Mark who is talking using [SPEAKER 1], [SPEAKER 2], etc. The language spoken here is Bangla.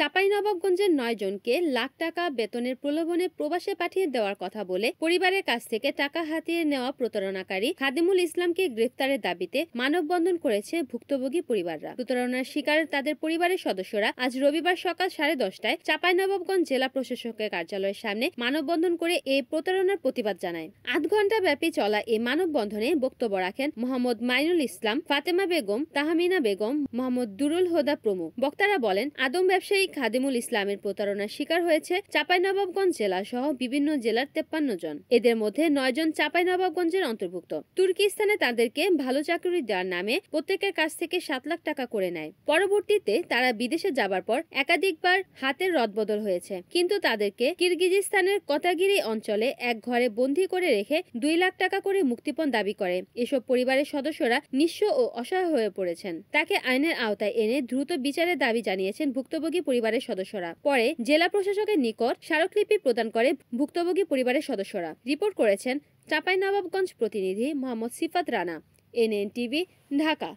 [SPEAKER 1] চাঁপাইনবাবগঞ্জের নয়জনকে লাখ টাকা বেতনের প্রলোভনে প্রবাসে পাঠিয়ে দেওয়ার কথা বলে পরিবারের কাছ থেকে টাকা হাতিয়ে নেওয়া প্রতারণাকারী খাদিমুল ইসলামকে গ্রেফতারের দাবিতে মানববন্ধন করেছে ভুক্তভোগী পরিবাররা প্রতারণার শিকার তাদের পরিবারের সদস্যরা আজ রবিবার সকাল সাড়ে দশটায় চাঁপাইনবাবগঞ্জ জেলা প্রশাসকের কার্যালয়ের সামনে মানববন্ধন করে এই প্রতারণার প্রতিবাদ জানায় আধ ঘন্টা ব্যাপী চলা এই মানববন্ধনে বক্তব্য রাখেন মোহাম্মদ মাইনুল ইসলাম ফাতেমা বেগম তাহামিনা বেগম মোহাম্মদ দুরুল হোদা প্রমুখ বক্তারা বলেন আদম ব্যবসায়ী খাদিমুল ইসলামের প্রতারণার শিকার হয়েছে চাঁপাইনবাবগঞ্জ জেলা সহ বিভিন্ন জেলার তেপ্পান্ন জন এদের মধ্যে নয় জন চাঁপাইনবাবগঞ্জের অন্তর্ভুক্ত তুর্কিস্তানে তাদেরকে ভালো চাকরি দেওয়ার নামে প্রত্যেকের কাছ থেকে সাত লাখ টাকা করে নেয় পরবর্তীতে তারা বিদেশে যাবার পর একাধিকবার হাতের রদবদল হয়েছে কিন্তু তাদেরকে কিরগিজিস্তানের কতাগিরি অঞ্চলে এক ঘরে বন্দি করে রেখে দুই লাখ টাকা করে মুক্তিপণ দাবি করে এসব পরিবারের সদস্যরা নিঃস্ব ও অসহায় হয়ে পড়েছেন তাকে আইনের আওতায় এনে দ্রুত বিচারের দাবি জানিয়েছেন ভুক্তভোগী পরিবার পরিবারের সদস্যরা পরে জেলা প্রশাসকের নিকট স্মারকলিপি প্রদান করে ভুক্তভোগী পরিবারের সদস্যরা রিপোর্ট করেছেন চাঁপাইনবাবগঞ্জ প্রতিনিধি মোহাম্মদ সিফাত রানা এনএন টিভি ঢাকা